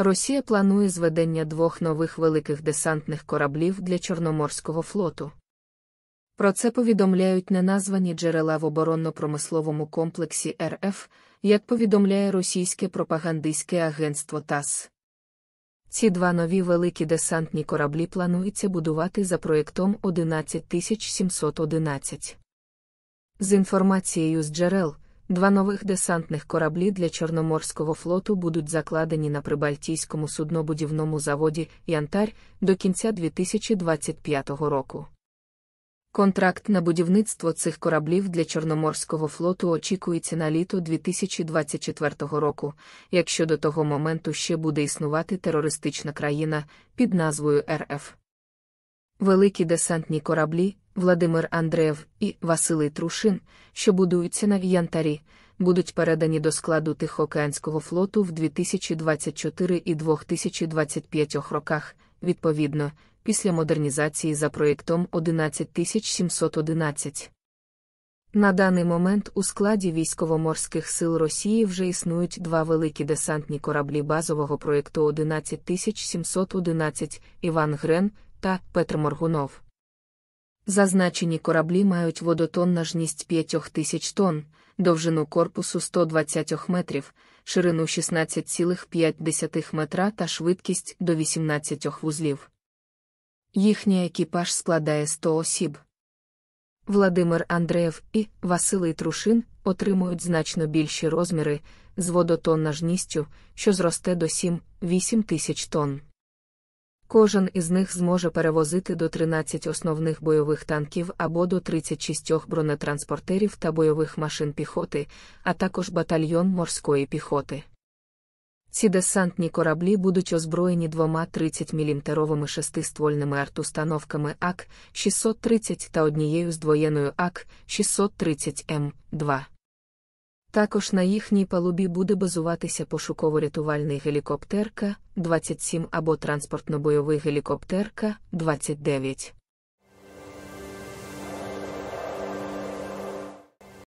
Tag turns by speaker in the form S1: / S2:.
S1: Росія планує зведення двох нових великих десантних кораблів для Чорноморського флоту. Про це повідомляють неназвані джерела в оборонно-промисловому комплексі РФ, як повідомляє російське пропагандистське агентство ТАСС. Ці два нові великі десантні кораблі планується будувати за проєктом 11711. З інформацією з джерел. Два нових десантних кораблі для Чорноморського флоту будуть закладені на Прибальтійському суднобудівному заводі Янтарь до кінця 2025 року. Контракт на будівництво цих кораблів для Чорноморського флоту очікується на літо 2024 року, якщо до того моменту ще буде існувати терористична країна під назвою РФ. Великі десантні кораблі, Владимир Андреєв і Василий Трушин, що будуються на В'янтарі, будуть передані до складу Тихоокеанського флоту в 2024 і 2025 роках, відповідно, після модернізації за проєктом 11711. На даний момент у складі військово-морських сил Росії вже існують два великі десантні кораблі базового проєкту 11711 Іван Грен та Петр Моргунов. Зазначені кораблі мають водотоннажність 5 тисяч тонн, довжину корпусу 120 метрів, ширину 16,5 метра та швидкість до 18 вузлів. Їхній екіпаж складає 100 осіб. Владимир Андреєв і Василий Трушин отримують значно більші розміри з водотоннажністю, що зросте до 7-8 тисяч тонн. Кожен із них зможе перевозити до 13 основних бойових танків або до 36 бронетранспортерів та бойових машин піхоти, а також батальйон морської піхоти. Ці десантні кораблі будуть озброєні двома 30-мм шестиствольними артустановками ак 630 та однією здвоєною ак 630 М2. Також на їхній палубі буде базуватися пошуково-рятувальний гелікоптерка 27 або транспортно-бойовий гелікоптерка 29.